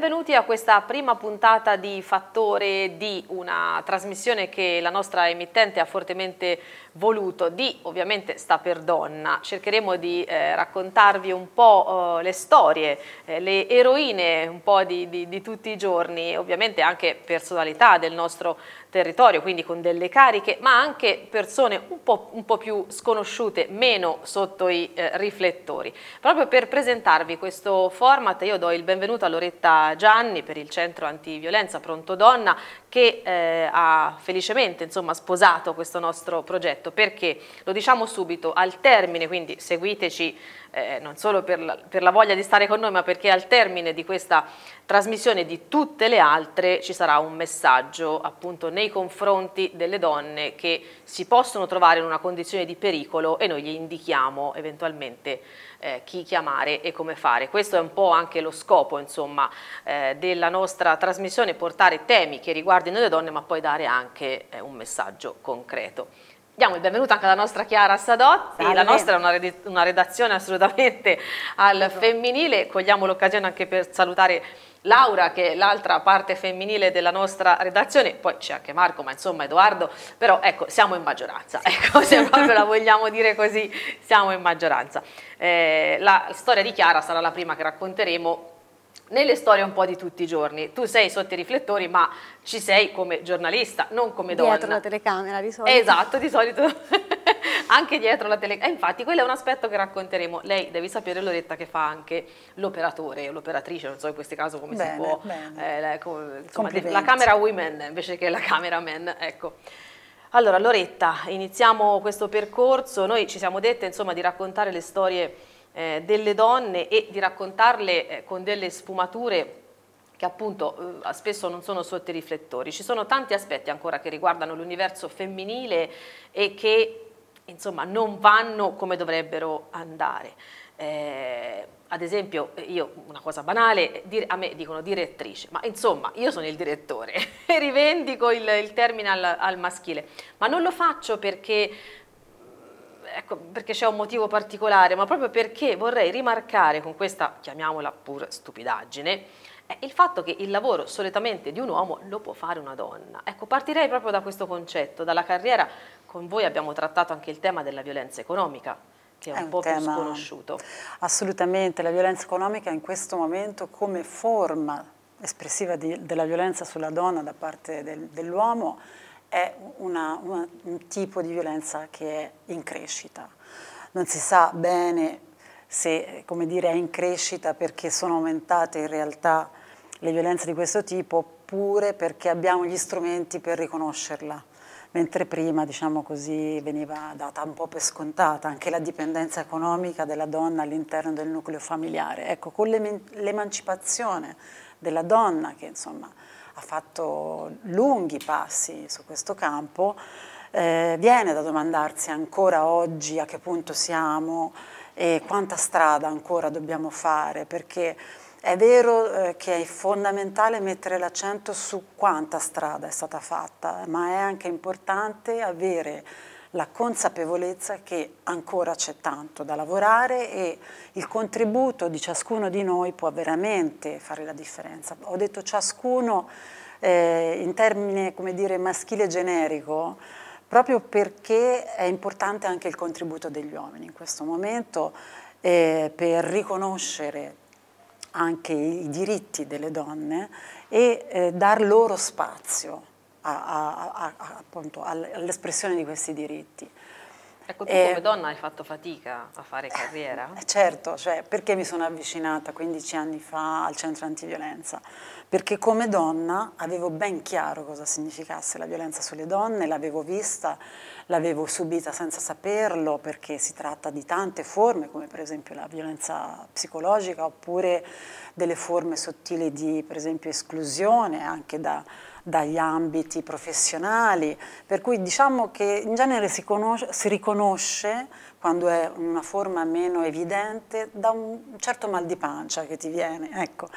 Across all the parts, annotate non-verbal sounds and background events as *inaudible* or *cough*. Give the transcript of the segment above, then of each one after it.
Benvenuti a questa prima puntata di Fattore D, una trasmissione che la nostra emittente ha fortemente voluto. D ovviamente sta per donna. Cercheremo di eh, raccontarvi un po' eh, le storie, eh, le eroine un po' di, di, di tutti i giorni, ovviamente anche personalità del nostro territorio, quindi con delle cariche, ma anche persone un po', un po più sconosciute, meno sotto i eh, riflettori. Proprio per presentarvi questo format io do il benvenuto a Loretta Gianni per il centro antiviolenza Pronto Donna che eh, ha felicemente insomma, sposato questo nostro progetto perché lo diciamo subito al termine quindi seguiteci eh, non solo per la, per la voglia di stare con noi ma perché al termine di questa trasmissione di tutte le altre ci sarà un messaggio appunto nei confronti delle donne che si possono trovare in una condizione di pericolo e noi gli indichiamo eventualmente eh, chi chiamare e come fare. Questo è un po' anche lo scopo insomma, eh, della nostra trasmissione, portare temi che riguardino le donne ma poi dare anche eh, un messaggio concreto. Diamo il benvenuto anche alla nostra Chiara Sadotti, Salve. la nostra è una redazione assolutamente *laughs* al esatto. femminile, cogliamo l'occasione anche per salutare Laura che è l'altra parte femminile della nostra redazione, poi c'è anche Marco, ma insomma Edoardo, però ecco siamo in maggioranza, *laughs* ecco se proprio la vogliamo dire così siamo in maggioranza. Eh, la storia di Chiara sarà la prima che racconteremo nelle storie un po' di tutti i giorni. Tu sei sotto i riflettori, ma ci sei come giornalista, non come dietro donna. Dietro la telecamera di solito. Esatto, di solito *laughs* anche dietro la telecamera. Eh, infatti, quello è un aspetto che racconteremo. Lei devi sapere, Loretta, che fa anche l'operatore, l'operatrice, non so in questo caso come bene, si può. Eh, la, insomma, la camera women invece che la cameraman, ecco. Allora, Loretta, iniziamo questo percorso. Noi ci siamo dette, insomma, di raccontare le storie eh, delle donne e di raccontarle eh, con delle sfumature che appunto eh, spesso non sono sotto i riflettori. Ci sono tanti aspetti ancora che riguardano l'universo femminile e che insomma non vanno come dovrebbero andare. Eh, ad esempio, eh, io una cosa banale, dire, a me dicono direttrice, ma insomma io sono il direttore *laughs* e rivendico il, il termine al, al, maschile, ma non lo faccio perché ecco, perché c'è un motivo particolare, ma proprio perché vorrei rimarcare con questa, chiamiamola pur stupidaggine, il fatto che il lavoro solitamente di un uomo lo può fare una donna. Ecco, partirei proprio da questo concetto, dalla carriera. Con voi abbiamo trattato anche il tema della violenza economica, che è, è un, po' più sconosciuto. Assolutamente, la violenza economica in questo momento come forma espressiva di, della violenza sulla donna da parte del, dell'uomo è una, una, un tipo di violenza che è in crescita. Non si sa bene se dire, è in crescita perché sono aumentate in realtà le violenze di questo tipo oppure perché abbiamo gli strumenti per riconoscerla mentre prima diciamo così, veniva data un po' per scontata anche la dipendenza economica della donna all'interno del nucleo familiare. Ecco, con l'emancipazione della donna che insomma ha fatto lunghi passi su questo campo, eh, viene da domandarsi ancora oggi a che punto siamo e quanta strada ancora dobbiamo fare, perché è vero eh, che è fondamentale mettere l'accento su quanta strada è stata fatta, ma è anche importante avere la consapevolezza che ancora c'è tanto da lavorare e il contributo di ciascuno di noi può veramente fare la differenza. Ho detto ciascuno eh, in termine come dire, maschile generico, proprio perché è importante anche il contributo degli uomini in questo momento eh, per riconoscere anche i diritti delle donne e eh, dar loro spazio all'espressione di questi diritti. Ecco, tu e, come donna hai fatto fatica a fare eh, carriera? Eh, certo, cioè, perché mi sono avvicinata 15 anni fa al centro antiviolenza? Perché come donna avevo ben chiaro cosa significasse la violenza sulle donne, l'avevo vista, l'avevo subita senza saperlo, perché si tratta di tante forme, come per esempio la violenza psicologica, oppure delle forme sottili di, per esempio, esclusione anche da dagli ambiti professionali, per cui diciamo che in genere si, conosce, si riconosce quando è una forma meno evidente, da un certo mal di pancia che ti viene. Ecco.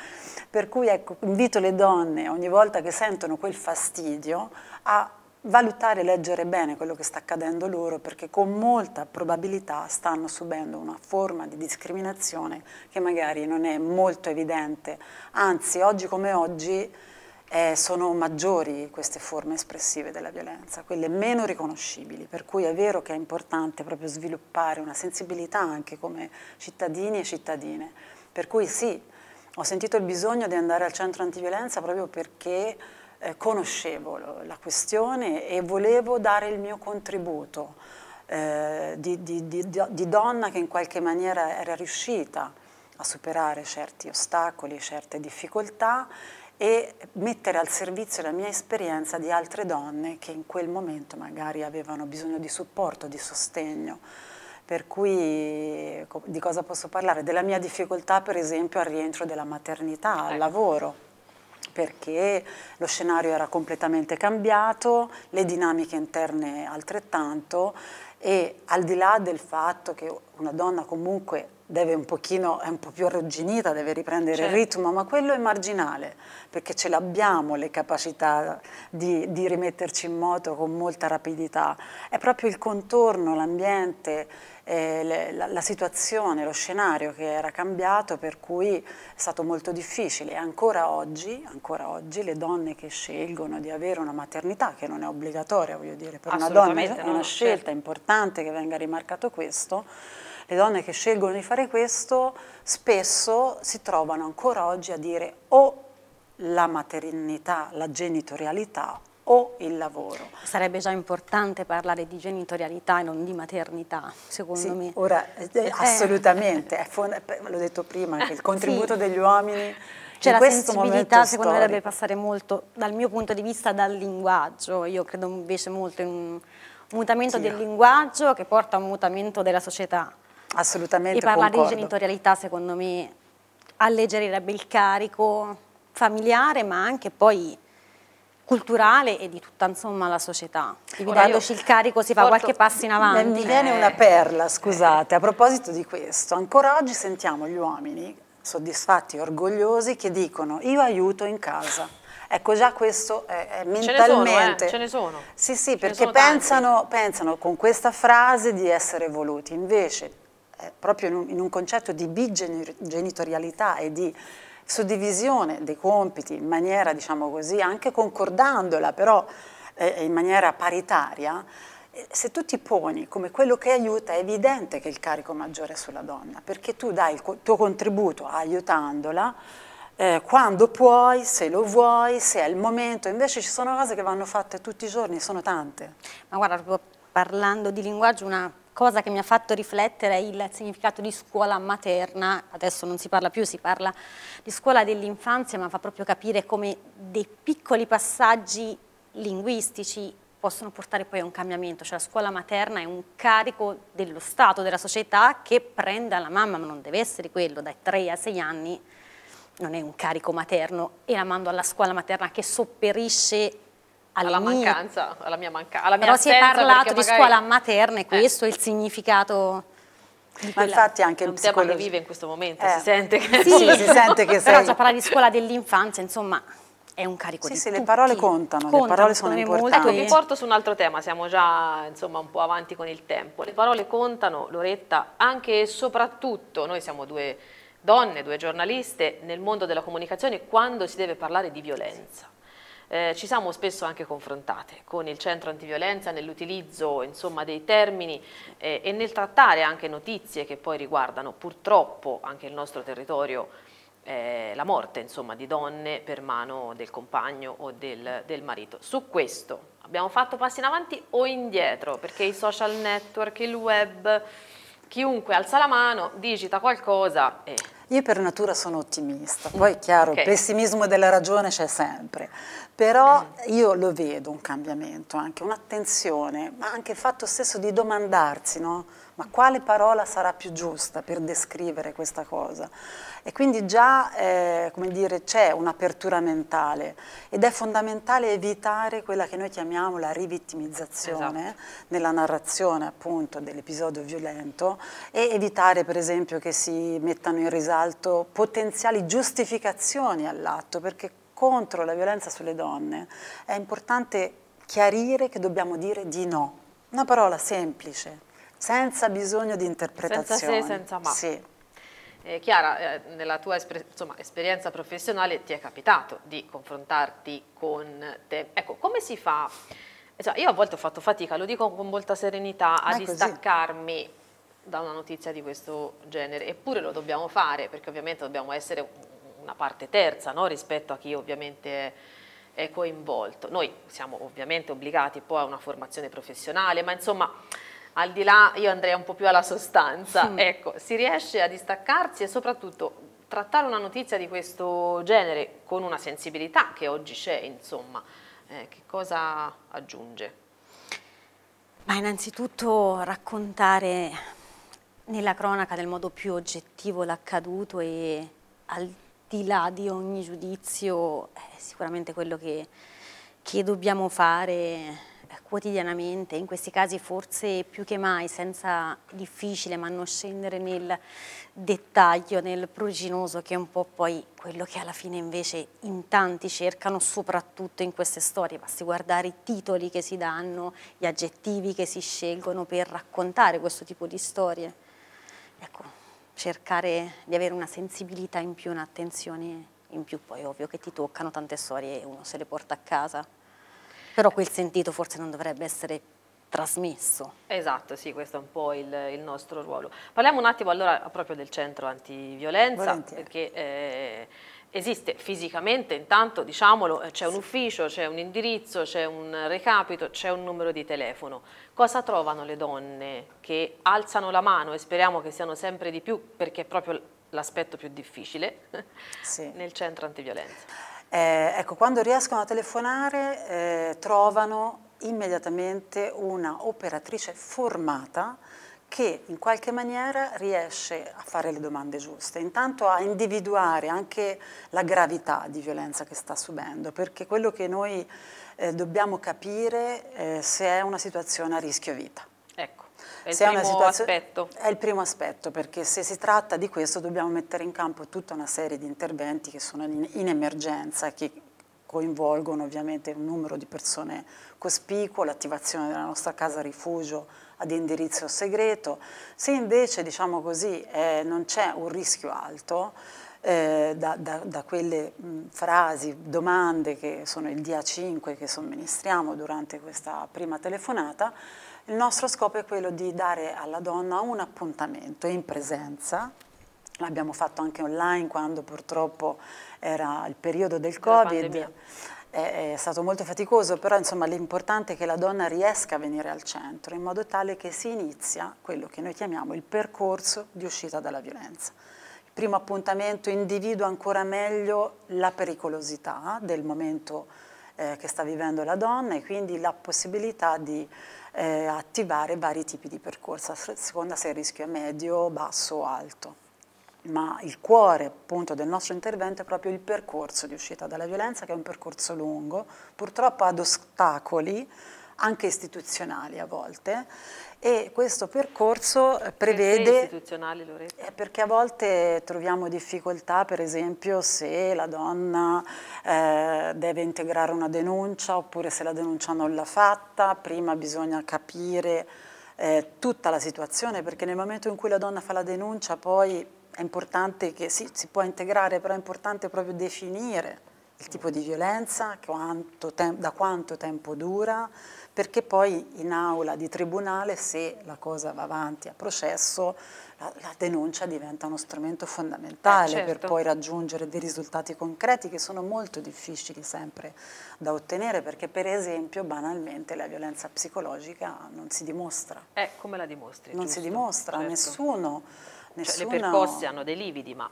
Per cui ecco, invito le donne ogni volta che sentono quel fastidio a valutare e leggere bene quello che sta accadendo loro perché con molta probabilità stanno subendo una forma di discriminazione che magari non è molto evidente. Anzi, oggi come oggi eh, sono maggiori queste forme espressive della violenza, quelle meno riconoscibili, per cui è vero che è importante proprio sviluppare una sensibilità anche come cittadini e cittadine, per cui sì, ho sentito il bisogno di andare al centro antiviolenza proprio perché eh, conoscevo la questione e volevo dare il mio contributo eh, di, di, di, di donna che in qualche maniera era riuscita a superare certi ostacoli, certe difficoltà e mettere al servizio la mia esperienza di altre donne che in quel momento magari avevano bisogno di supporto, di sostegno. Per cui di cosa posso parlare? Della mia difficoltà per esempio al rientro della maternità, al ecco. lavoro perché lo scenario era completamente cambiato, le dinamiche interne altrettanto e al di là del fatto che una donna comunque deve un pochino, è un po' più arrugginita, deve riprendere certo. il ritmo, ma quello è marginale, perché ce l'abbiamo le capacità di, di, rimetterci in moto con molta rapidità. È proprio il contorno, l'ambiente, eh, la, la, situazione, lo scenario che era cambiato, per cui è stato molto difficile. Ancora oggi, ancora oggi le donne che scelgono di avere una maternità, che non è obbligatoria, voglio dire, per una donna è una no, scelta certo. importante che venga rimarcato questo, le donne che scelgono di fare questo spesso si trovano ancora oggi a dire o la maternità, la genitorialità o il lavoro. Sarebbe già importante parlare di genitorialità e non di maternità, secondo sì, me. Ora, eh, eh. assolutamente, eh. l'ho detto prima, che il contributo sì. degli uomini cioè la sensibilità secondo me dovrebbe passare molto, dal mio punto di vista, dal linguaggio. Io credo invece molto in un mutamento sì. del linguaggio che porta a un mutamento della società. Assolutamente. E parlare di genitorialità, secondo me, alleggerirebbe il carico familiare, ma anche poi culturale e di tutta insomma, la società. Dividendoci il carico si fa qualche passo in avanti. Mi viene una eh. perla, scusate, a proposito di questo, ancora oggi sentiamo gli uomini soddisfatti e orgogliosi che dicono io aiuto in casa. Ecco già questo è, è mentalmente... Ce ne sono, eh? ce ne sono. Sì, sì, ce perché pensano, pensano con questa frase di essere voluti, invece eh, proprio in un, concetto di bigenitorialità e di suddivisione dei compiti in maniera, diciamo così, anche concordandola però eh, in maniera paritaria, eh, se tu ti poni come quello che aiuta è evidente che il carico maggiore è sulla donna, perché tu dai il tuo contributo aiutandola eh, quando puoi, se lo vuoi, se è il momento, invece ci sono cose che vanno fatte tutti i giorni, sono tante. Ma guarda, parlando di linguaggio, una cosa che mi ha fatto riflettere è il significato di scuola materna, adesso non si parla più, si parla di scuola dell'infanzia, ma fa proprio capire come dei piccoli passaggi linguistici possono portare poi a un cambiamento, cioè la scuola materna è un carico dello Stato, della società che prende la mamma, ma non deve essere quello, dai 3 a 6 anni non è un carico materno e la mando alla scuola materna che sopperisce alla, alla mancanza, alla mia mancanza. Però si è parlato di magari... scuola materna e eh. questo eh. è il significato ma infatti anche è un psicologia. tema che vive in questo momento, eh. si sente che... Sì, si *laughs* sente che sei... Però già parlare di scuola dell'infanzia, insomma, è un carico sì, di Sì, sì, le parole contano, contano, le parole sono importanti. Ecco, vi porto su un altro tema, siamo già insomma un po' avanti con il tempo. Le parole contano, Loretta, anche e soprattutto, noi siamo due donne, due giornaliste, nel mondo della comunicazione, quando si deve parlare di violenza. Eh, ci siamo spesso anche confrontate con il centro antiviolenza nell'utilizzo insomma, dei termini eh, e nel trattare anche notizie che poi riguardano purtroppo anche il nostro territorio eh, la morte insomma, di donne per mano del compagno o del, del marito. Su questo abbiamo fatto passi in avanti o indietro perché i social network, il web, chiunque alza la mano, digita qualcosa e... Io per natura sono ottimista, mm. poi è chiaro, okay. il pessimismo della ragione c'è sempre, però io lo vedo un cambiamento, anche un'attenzione, ma anche il fatto stesso di domandarsi, no? ma quale parola sarà più giusta per descrivere questa cosa? E quindi già, eh, come dire, c'è un'apertura mentale ed è fondamentale evitare quella che noi chiamiamo la rivittimizzazione esatto. nella narrazione appunto dell'episodio violento e evitare per esempio che si mettano in risalto potenziali giustificazioni all'atto, perché contro la violenza sulle donne, è importante chiarire che dobbiamo dire di no. Una parola semplice, senza bisogno di interpretazione. Senza se, senza ma. Sì. Eh, Chiara, eh, nella tua insomma, esperienza professionale ti è capitato di confrontarti con te. Ecco, come si fa? Cioè, io a volte ho fatto fatica, lo dico con molta serenità, a distaccarmi da una notizia di questo genere, eppure lo dobbiamo fare perché ovviamente dobbiamo essere una parte terza no? rispetto a chi ovviamente è coinvolto. Noi siamo ovviamente obbligati poi a una formazione professionale, ma insomma al di là io andrei un po' più alla sostanza. Sì. Ecco, si riesce a distaccarsi e soprattutto trattare una notizia di questo genere con una sensibilità che oggi c'è, insomma, eh, che cosa aggiunge? Ma innanzitutto raccontare nella cronaca nel modo più oggettivo l'accaduto e al di là di ogni giudizio è sicuramente quello che, che dobbiamo fare eh, quotidianamente, in questi casi forse più che mai, senza difficile, ma non scendere nel dettaglio, nel pruriginoso, che è un po' poi quello che alla fine invece in tanti cercano, soprattutto in queste storie. Basti guardare i titoli che si danno, gli aggettivi che si scelgono per raccontare questo tipo di storie. Ecco cercare di avere una sensibilità in più, un'attenzione in più, poi ovvio che ti toccano tante storie e uno se le porta a casa, però quel sentito forse non dovrebbe essere trasmesso. Esatto, sì, questo è un po' il, il nostro ruolo. Parliamo un attimo allora proprio del centro antiviolenza, Volentieri. perché... Eh, esiste fisicamente, intanto diciamolo, eh, c'è un ufficio, c'è un indirizzo, c'è un recapito, c'è un numero di telefono. Cosa trovano le donne che alzano la mano e speriamo che siano sempre di più perché è proprio l'aspetto più difficile *laughs* sì. nel centro antiviolenza? Eh, ecco, quando riescono a telefonare eh, trovano immediatamente una operatrice formata che in qualche maniera riesce a fare le domande giuste, intanto a individuare anche la gravità di violenza che sta subendo, perché quello che noi eh, dobbiamo capire eh, se è una situazione a rischio vita. Ecco, è il se primo è aspetto. È il primo aspetto, perché se si tratta di questo dobbiamo mettere in campo tutta una serie di interventi che sono in, in emergenza, che coinvolgono ovviamente un numero di persone cospicuo, l'attivazione della nostra casa rifugio, ad indirizzo segreto, se invece diciamo così, eh, non c'è un rischio alto, eh, da, da, da, quelle mh, frasi, domande che sono il dia 5 che somministriamo durante questa prima telefonata, il nostro scopo è quello di dare alla donna un appuntamento in presenza, l'abbiamo fatto anche online quando purtroppo era il periodo del Covid, è, stato molto faticoso, però l'importante è che la donna riesca a venire al centro in modo tale che si inizia quello che noi chiamiamo il percorso di uscita dalla violenza. Il primo appuntamento individua ancora meglio la pericolosità del momento eh, che sta vivendo la donna e quindi la possibilità di eh, attivare vari tipi di percorso a seconda se il rischio è medio, basso o alto ma il cuore appunto del nostro intervento è proprio il percorso di uscita dalla violenza, che è un percorso lungo, purtroppo ad ostacoli anche istituzionali a volte e questo percorso eh, prevede perché istituzionali Loretta? Eh, perché a volte troviamo difficoltà per esempio se la donna eh, deve integrare una denuncia oppure se la denuncia non l'ha fatta prima bisogna capire eh, tutta la situazione perché nel momento in cui la donna fa la denuncia poi è importante che sì, si può integrare, però è importante proprio definire il tipo di violenza, quanto da quanto tempo dura, perché poi in aula di tribunale, se la cosa va avanti a processo, la, la denuncia diventa uno strumento fondamentale eh, certo. per poi raggiungere dei risultati concreti che sono molto difficili sempre da ottenere, perché per esempio banalmente la violenza psicologica non si dimostra. Eh, come la dimostri? Non giusto? si dimostra, certo. nessuno Nessuno... Cioè, le percosse hanno dei lividi, ma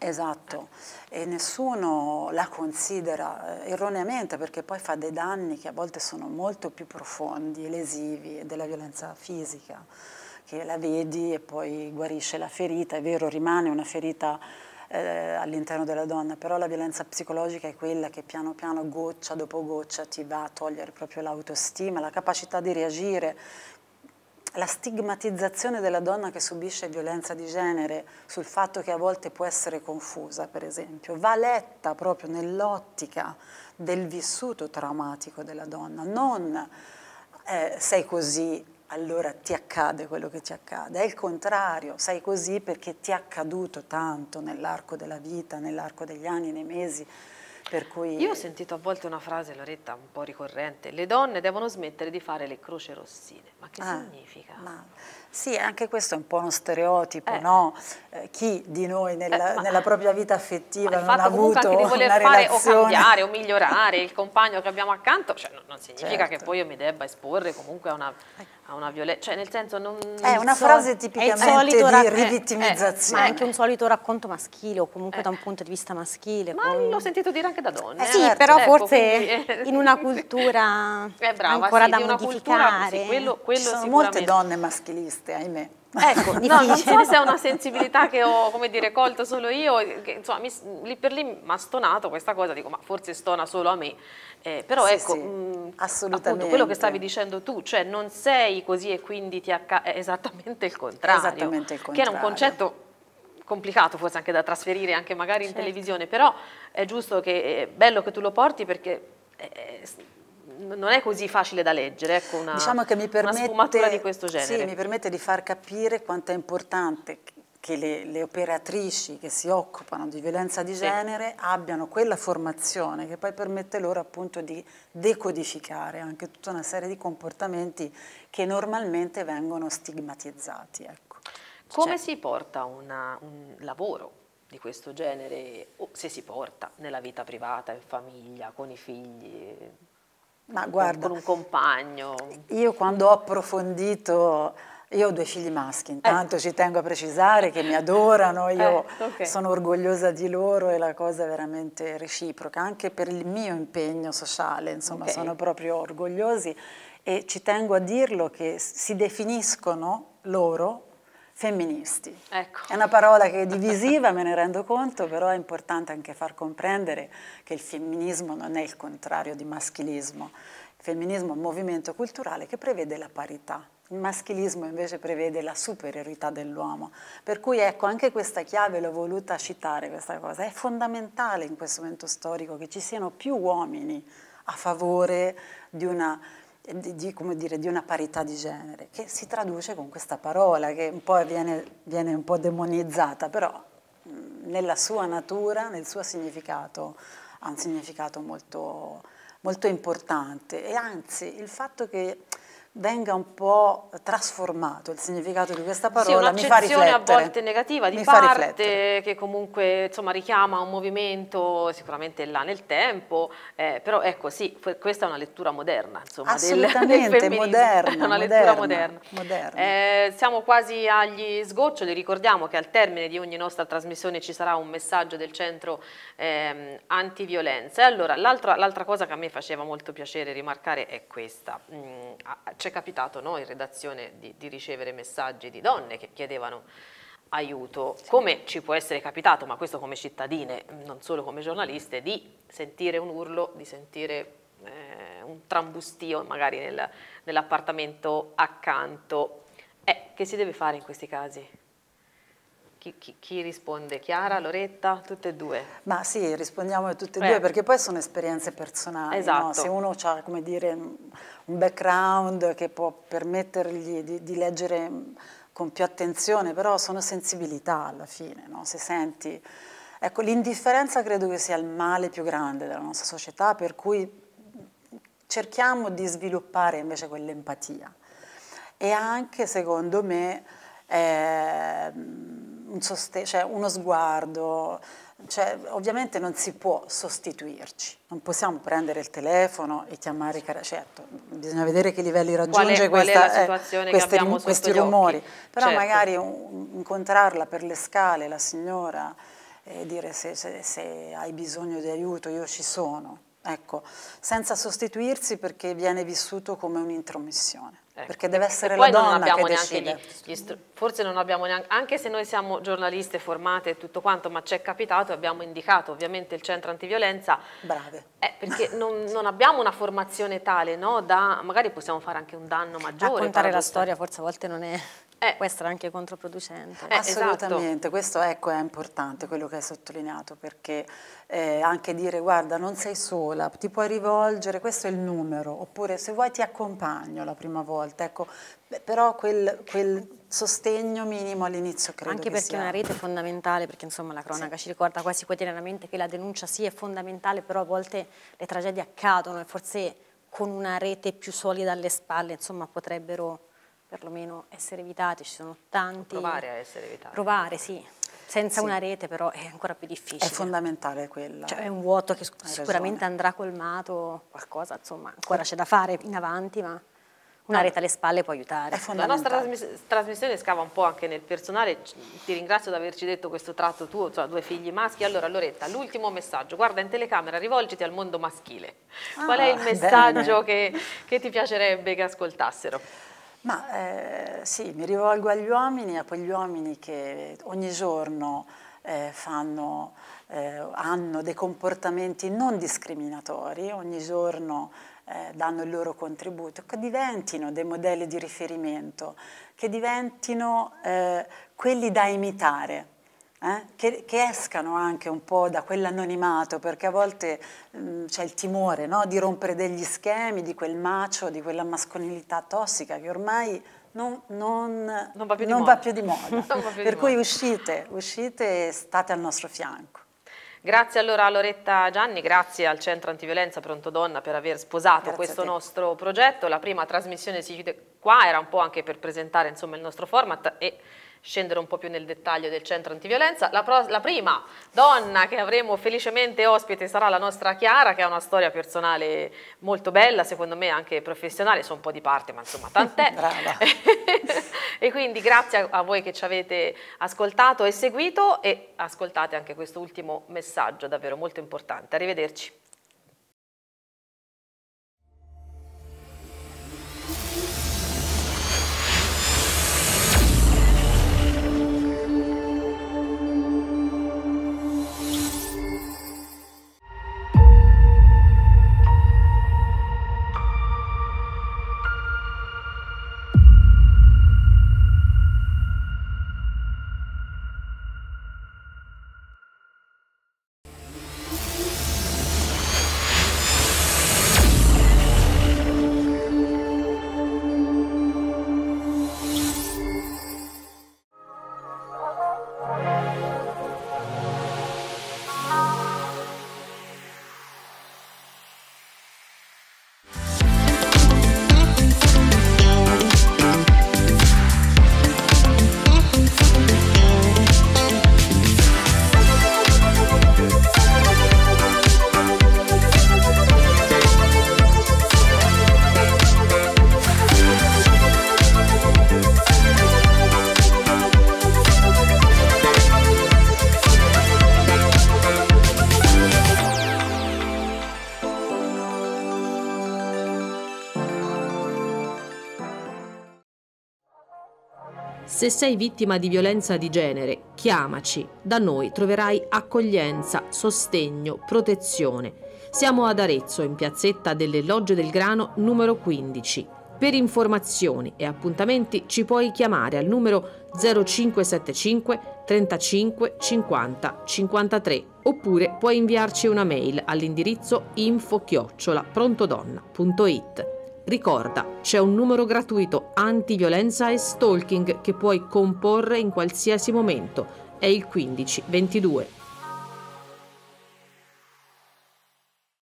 Esatto, e nessuno la considera eh, erroneamente perché poi fa dei danni che a volte sono molto più profondi, lesivi della violenza fisica, che la vedi e poi guarisce la ferita, è vero, rimane una ferita eh, all'interno della donna, però la violenza psicologica è quella che piano piano, goccia dopo goccia, ti va a togliere proprio l'autostima, la capacità di reagire, la stigmatizzazione della donna che subisce violenza di genere sul fatto che a volte può essere confusa, per esempio, va letta proprio nell'ottica del vissuto traumatico della donna, non eh, sei così, allora ti accade quello che ti accade, è il contrario, sei così perché ti è accaduto tanto nell'arco della vita, nell'arco degli anni, nei mesi, cui... Io ho sentito a volte una frase, Loretta, un po' ricorrente, le donne devono smettere di fare le croce rossine. Ma che ah, significa? Ma sì, anche questo è un po' uno stereotipo, eh. no? Eh, chi di noi nella, eh, ma, nella propria vita affettiva non ha avuto anche di voler fare relazione. o cambiare o migliorare il compagno che abbiamo accanto, cioè, non, non, significa certo. che poi io mi debba esporre comunque a una, a una violenza, cioè nel senso non... È una so, frase tipicamente di eh, rivittimizzazione. ma è anche un solito racconto maschile o comunque eh. da un punto di vista maschile. Ma con... l'ho sentito dire anche da donne. Eh, sì, certo. però ecco, forse quindi... in una *laughs* cultura brava, ancora sì, da modificare. Cultura, sì, quello, quello Ci sono molte donne maschiliste esiste, ahimè. Ecco, *laughs* no, non so se è una sensibilità che ho dire, colto solo io, che, insomma, mi, lì per lì mi ha stonato questa cosa, dico ma forse stona solo a me, eh, però sì, ecco, sì, mh, mhmm, assolutamente. quello che stavi dicendo tu, cioè non sei così e quindi ti accade, è esattamente il contrario, esattamente il contrario. che era un concetto complicato forse anche da trasferire anche magari certo. in televisione, però è giusto che, eh, è bello che tu lo porti perché... È, eh, non è così facile da leggere, ecco una, diciamo che mi permette, una sfumatura di questo genere. Sì, mi permette di far capire quanto è importante che le, le operatrici che si occupano di violenza di genere sì. abbiano quella formazione che poi permette loro appunto di decodificare anche tutta una serie di comportamenti che normalmente vengono stigmatizzati. Ecco. Come cioè, si porta una, un lavoro di questo genere, o se si porta nella vita privata, in famiglia, con i figli? Ma guarda, con un compagno. Io quando ho approfondito, io ho due figli maschi, eh. intanto eh. ci tengo a precisare che mi adorano, eh, io eh, okay. sono orgogliosa di loro e la cosa è veramente reciproca, anche per il mio impegno sociale, insomma okay. sono proprio orgogliosi e ci tengo a dirlo che si definiscono loro femministi. Ecco. È una parola che è divisiva, me ne rendo conto, però è importante anche far comprendere che il femminismo non è il contrario di maschilismo. Il femminismo è un movimento culturale che prevede la parità. Il maschilismo invece prevede la superiorità dell'uomo, per cui ecco anche questa chiave l'ho voluta citare, questa cosa, è fondamentale in questo momento storico che ci siano più uomini a favore di una di, di, dire, di, una parità di genere, che si traduce con questa parola che un viene, viene un po' demonizzata, però nella sua natura, nel suo significato, ha un significato molto, molto importante e anzi il fatto che venga un po' trasformato il significato di questa parola, sì, mi fa riflettere. a volte negativa di mi parte che comunque insomma, richiama un movimento sicuramente là nel tempo, eh, però ecco sì, questa è una lettura moderna insomma, *laughs* Assolutamente, del, del moderna, *laughs* una moderna, moderna. moderna. Eh, siamo quasi agli sgoccioli, ricordiamo che al termine di ogni nostra trasmissione ci sarà un messaggio del centro eh, antiviolenza. Allora, l'altra cosa che a me faceva molto piacere rimarcare è questa, mm, cioè è capitato no, in redazione di, di, ricevere messaggi di donne che chiedevano aiuto, sì. come ci può essere capitato, ma questo come cittadine, non solo come giornaliste, di sentire un urlo, di sentire eh, un trambustio magari nel, nell'appartamento accanto. Eh, che si deve fare in questi casi? Chi, chi, chi, risponde? Chiara, mm. Loretta? Tutte e due? Ma sì, rispondiamo tutte e due perché poi sono esperienze personali. Esatto. No? Se uno ha come dire, un background che può permettergli di, di leggere mm, con più attenzione, però sono sensibilità alla fine, no? se senti... Ecco, l'indifferenza credo che sia il male più grande della nostra società, per cui mm, cerchiamo di sviluppare invece quell'empatia. E anche, secondo me, eh, un cioè uno sguardo, cioè, ovviamente non si può sostituirci, non possiamo prendere il telefono e chiamare i certo, bisogna vedere che livelli raggiunge qual è, questa, qual eh, questi, questi rumori, però certo. magari un, incontrarla per le scale, la signora, e dire se, se, se hai bisogno di aiuto io ci sono ecco, senza sostituirsi perché viene vissuto come un'intromissione. Ecco. Perché deve essere la donna che decide. Gli, gli forse non abbiamo neanche, anche se noi siamo giornaliste formate e tutto quanto, ma ci è capitato e abbiamo indicato ovviamente il centro antiviolenza. Brave. Eh, perché non, non, abbiamo una formazione tale, no? Da, magari possiamo fare anche un danno maggiore. Raccontare la storia forse a volte non è eh, può essere anche controproducente. Eh, esatto. Assolutamente, esatto. questo ecco, è importante quello che hai sottolineato, perché eh, anche dire guarda non sei sola, ti puoi rivolgere, questo è il numero, oppure se vuoi ti accompagno la prima volta, ecco, però quel, quel sostegno minimo all'inizio credo Anche perché sia. una rete è fondamentale, perché insomma la cronaca sì. ci ricorda quasi quotidianamente che la denuncia sì è fondamentale, però a volte le tragedie accadono e forse con una rete più solida alle spalle insomma potrebbero perlomeno essere evitati, ci sono tanti... Provare a essere evitati. Provare, sì. Senza sì. una rete però è ancora più difficile. È fondamentale quella. Cioè è un vuoto che Hai sicuramente ragione. andrà colmato, qualcosa insomma ancora c'è da fare in avanti ma una rete alle spalle può aiutare. La nostra trasmissione scava un po' anche nel personale, ti ringrazio di averci detto questo tratto tuo, cioè due figli maschi. Allora Loretta, l'ultimo messaggio, guarda in telecamera, rivolgiti al mondo maschile. Qual ah, è il messaggio che, che ti piacerebbe che ascoltassero? Ma eh, sì, mi rivolgo agli uomini, a quegli uomini che ogni giorno eh, fanno, eh, hanno dei comportamenti non discriminatori, ogni giorno eh, danno il loro contributo, che diventino dei modelli di riferimento, che diventino eh, quelli da imitare eh? Che, che, escano anche un po' da quell'anonimato, perché a volte mm, c'è il timore no? di rompere degli schemi, di quel macio, di quella mascolinità tossica che ormai non, non, non, va, più *laughs* non va, più di moda. più per di cui moda. uscite, uscite e state al nostro fianco. Grazie allora a Loretta Gianni, grazie al Centro Antiviolenza Pronto Donna per aver sposato grazie questo nostro progetto. La prima trasmissione si chiude qua, era un po' anche per presentare insomma, il nostro format e scendere un po' più nel dettaglio del centro antiviolenza. La, la, prima donna che avremo felicemente ospite sarà la nostra Chiara, che ha una storia personale molto bella, secondo me anche professionale, so un po' di parte, ma insomma tant'è. *laughs* *laughs* e quindi grazie a voi che ci avete ascoltato e seguito e ascoltate anche questo ultimo messaggio davvero molto importante. Arrivederci. Se sei vittima di violenza di genere, chiamaci. Da noi troverai accoglienza, sostegno, protezione. Siamo ad Arezzo, in piazzetta delle Logge del Grano, numero 15. Per informazioni e appuntamenti ci puoi chiamare al numero 0575 35 50 53 oppure puoi inviarci una mail all'indirizzo info-prontodonna.it. Ricorda, c'è un numero gratuito antiviolenza e stalking che puoi comporre in qualsiasi momento. È il 1522.